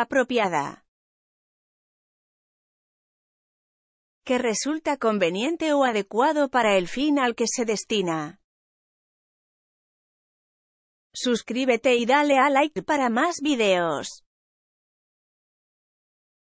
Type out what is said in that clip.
apropiada. que resulta conveniente o adecuado para el fin al que se destina. Suscríbete y dale a like para más videos.